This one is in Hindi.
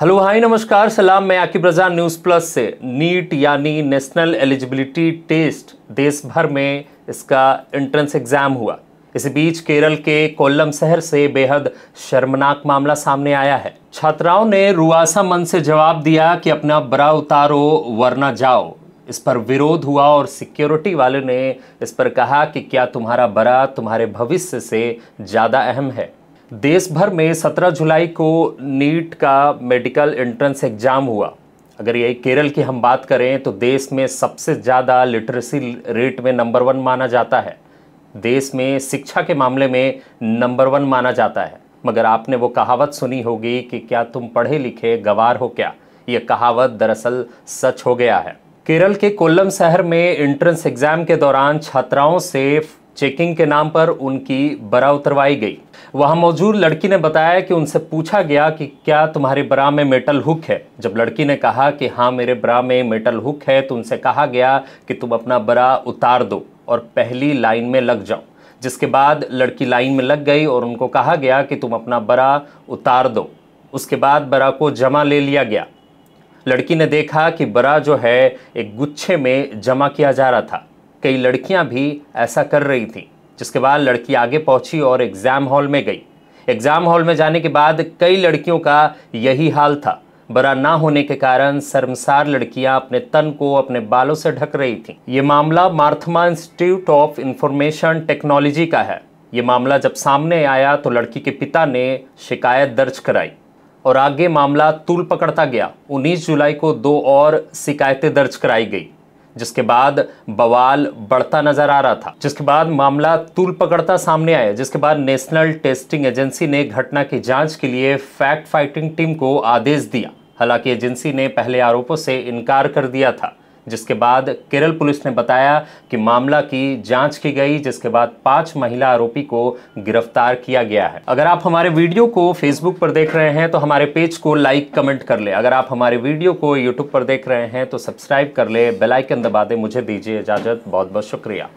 हेलो हाय नमस्कार सलाम मैं आकिब रजा न्यूज़ प्लस से नीट यानी नेशनल एलिजिबिलिटी टेस्ट देश भर में इसका एंट्रेंस एग्ज़ाम हुआ इसी बीच केरल के कोल्लम शहर से बेहद शर्मनाक मामला सामने आया है छात्राओं ने रुआसा मन से जवाब दिया कि अपना बरा उतारो वरना जाओ इस पर विरोध हुआ और सिक्योरिटी वाले ने इस पर कहा कि क्या तुम्हारा बरा तुम्हारे भविष्य से ज़्यादा अहम है देश भर में 17 जुलाई को नीट का मेडिकल एंट्रेंस एग्ज़ाम हुआ अगर ये केरल की हम बात करें तो देश में सबसे ज़्यादा लिटरेसी रेट में नंबर वन माना जाता है देश में शिक्षा के मामले में नंबर वन माना जाता है मगर आपने वो कहावत सुनी होगी कि क्या तुम पढ़े लिखे गवार हो क्या यह कहावत दरअसल सच हो गया है केरल के कोल्लम शहर में एंट्रेंस एग्ज़ाम के दौरान छात्राओं से चेकिंग के नाम पर उनकी बरा उतरवाई गई वहां मौजूद लड़की ने बताया कि उनसे पूछा गया कि क्या तुम्हारे ब्रा में मेटल हुक है जब लड़की ने कहा कि हाँ मेरे ब्रा में मेटल हुक है तो उनसे कहा गया कि तुम अपना बरा उतार दो और पहली लाइन में लग जाओ जिसके बाद लड़की लाइन में लग गई और उनको कहा गया कि तुम अपना बरा उतार दो उसके बाद बरा को जमा ले लिया गया लड़की ने देखा कि बरा जो है एक गुच्छे में जमा किया जा रहा था कई लड़कियां भी ऐसा कर रही थी जिसके बाद लड़की आगे पहुंची और एग्ज़ाम हॉल में गई एग्ज़ाम हॉल में जाने के बाद कई लड़कियों का यही हाल था बड़ा ना होने के कारण शर्मसार लड़कियां अपने तन को अपने बालों से ढक रही थी ये मामला मार्थमा इंस्टीट्यूट ऑफ इंफॉर्मेशन टेक्नोलॉजी का है ये मामला जब सामने आया तो लड़की के पिता ने शिकायत दर्ज कराई और आगे मामला तूल पकड़ता गया 19 जुलाई को दो और शिकायतें दर्ज कराई गई जिसके बाद बवाल बढ़ता नजर आ रहा था जिसके बाद मामला तूल पकड़ता सामने आया जिसके बाद नेशनल टेस्टिंग एजेंसी ने घटना की जांच के लिए फैक्ट फाइटिंग टीम को आदेश दिया हालांकि एजेंसी ने पहले आरोपों से इनकार कर दिया था जिसके बाद केरल पुलिस ने बताया कि मामला की जांच की गई जिसके बाद पांच महिला आरोपी को गिरफ्तार किया गया है अगर आप हमारे वीडियो को फेसबुक पर देख रहे हैं तो हमारे पेज को लाइक कमेंट कर ले अगर आप हमारे वीडियो को यूट्यूब पर देख रहे हैं तो सब्सक्राइब कर ले बेलाइकन दबा दे मुझे दीजिए इजाजत बहुत बहुत शुक्रिया